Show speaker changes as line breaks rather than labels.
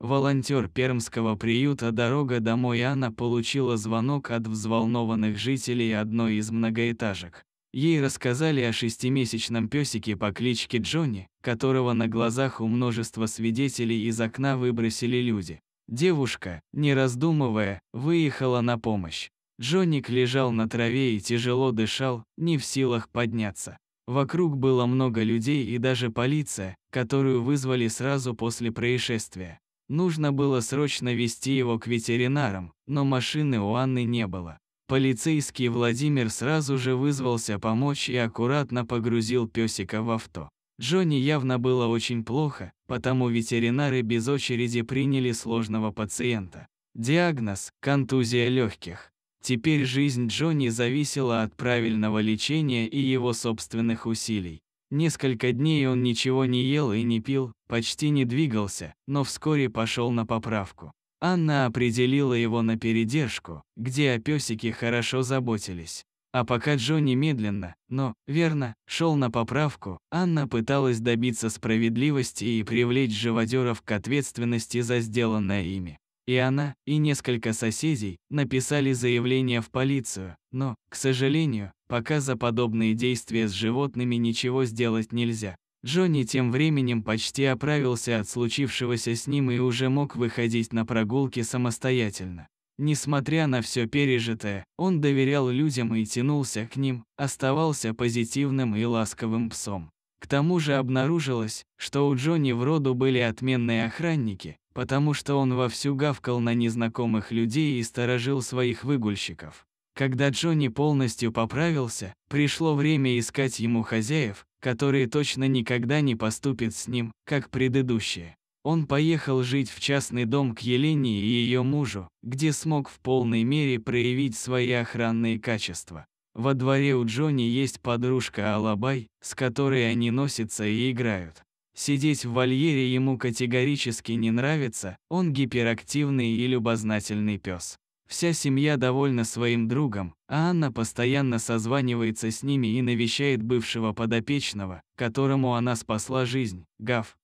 волонтер пермского приюта «Дорога домой» Анна получила звонок от взволнованных жителей одной из многоэтажек. Ей рассказали о шестимесячном песике по кличке Джонни, которого на глазах у множества свидетелей из окна выбросили люди. Девушка, не раздумывая, выехала на помощь. Джонник лежал на траве и тяжело дышал, не в силах подняться. Вокруг было много людей и даже полиция, которую вызвали сразу после происшествия. Нужно было срочно вести его к ветеринарам, но машины у Анны не было. Полицейский Владимир сразу же вызвался помочь и аккуратно погрузил песика в авто. Джонни явно было очень плохо, потому ветеринары без очереди приняли сложного пациента. Диагноз – контузия легких. Теперь жизнь Джонни зависела от правильного лечения и его собственных усилий. Несколько дней он ничего не ел и не пил, почти не двигался, но вскоре пошел на поправку. Анна определила его на передержку, где о пёсике хорошо заботились. А пока Джонни медленно, но, верно, шел на поправку, Анна пыталась добиться справедливости и привлечь живодеров к ответственности за сделанное ими. И она, и несколько соседей написали заявление в полицию, но, к сожалению, пока за подобные действия с животными ничего сделать нельзя. Джонни тем временем почти оправился от случившегося с ним и уже мог выходить на прогулки самостоятельно. Несмотря на все пережитое, он доверял людям и тянулся к ним, оставался позитивным и ласковым псом. К тому же обнаружилось, что у Джонни в роду были отменные охранники, потому что он вовсю гавкал на незнакомых людей и сторожил своих выгульщиков. Когда Джонни полностью поправился, пришло время искать ему хозяев, которые точно никогда не поступят с ним, как предыдущие. Он поехал жить в частный дом к Елене и ее мужу, где смог в полной мере проявить свои охранные качества. Во дворе у Джонни есть подружка Алабай, с которой они носятся и играют. Сидеть в вольере ему категорически не нравится, он гиперактивный и любознательный пес. Вся семья довольна своим другом, а Анна постоянно созванивается с ними и навещает бывшего подопечного, которому она спасла жизнь, Гав.